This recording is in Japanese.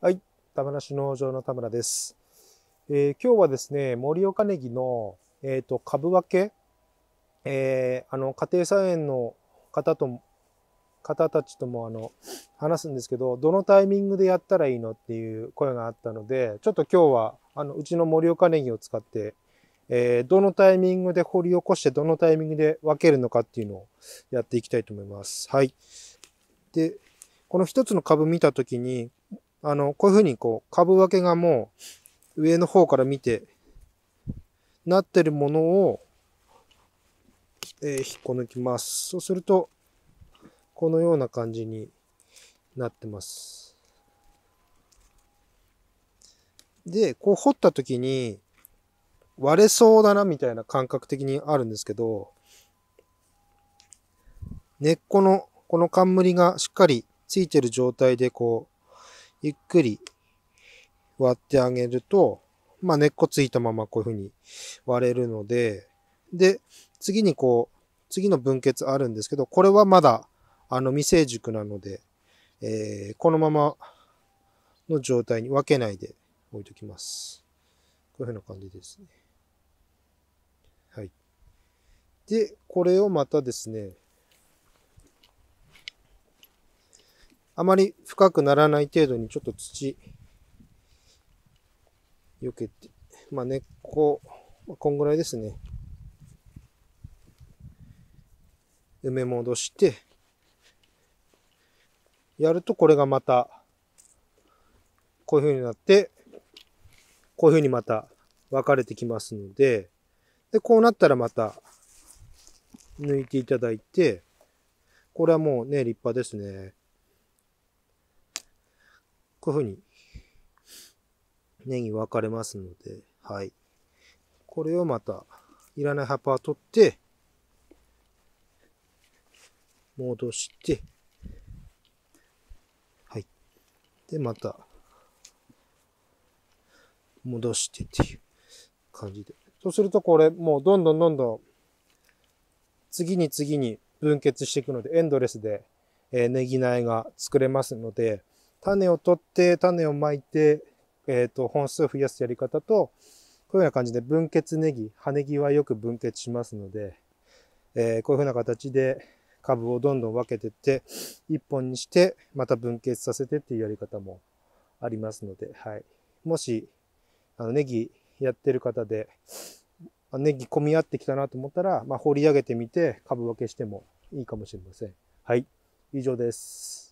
はい、玉梨農場の田村です。えー、今日はですね、盛岡ネギの、えーと、と株分け、えー、あの家庭菜園の方と方たちともあの話すんですけど、どのタイミングでやったらいいのっていう声があったので、ちょっと今日はあのうちの盛岡ネギを使って、えー、どのタイミングで掘り起こして、どのタイミングで分けるのかっていうのをやっていきたいと思います。はい。で、この一つの株見たときに、あの、こういうふうにこう、株分けがもう、上の方から見て、なってるものを、えー、引っこ抜きます。そうすると、このような感じになってます。で、こう掘った時に、割れそうだなみたいな感覚的にあるんですけど、根っこのこの冠がしっかりついてる状態でこうゆっくり割ってあげると、まあ根っこついたままこういうふうに割れるので、で、次にこう、次の分結あるんですけど、これはまだあの未成熟なので、えー、このままの状態に分けないで置いときます。こういうふうな感じですね。はい。で、これをまたですね、あまり深くならない程度にちょっと土、避けて、まあ根っこ、こんぐらいですね。埋め戻して、やるとこれがまた、こういう風になって、こういう風にまた分かれてきますので、で、こうなったらまた抜いていただいて、これはもうね、立派ですね。こういうふうにネギ分かれますので、はい。これをまた、いらない葉っぱを取って、戻して、はい。で、また、戻してっていう感じで。そうするとこれ、もうどんどんどんどん、次に次に分結していくので、エンドレスで、えネギ苗が作れますので、種を取って種をまいて、えーと、本数を増やすやり方とこういうような感じで分結ネギ葉ネギはよく分結しますので、えー、こういうふうな形で株をどんどん分けてって1本にしてまた分結させてっていうやり方もありますので、はい、もしあのネギやってる方でネギ混み合ってきたなと思ったら、まあ、掘り上げてみて株分けしてもいいかもしれません。はい、以上です。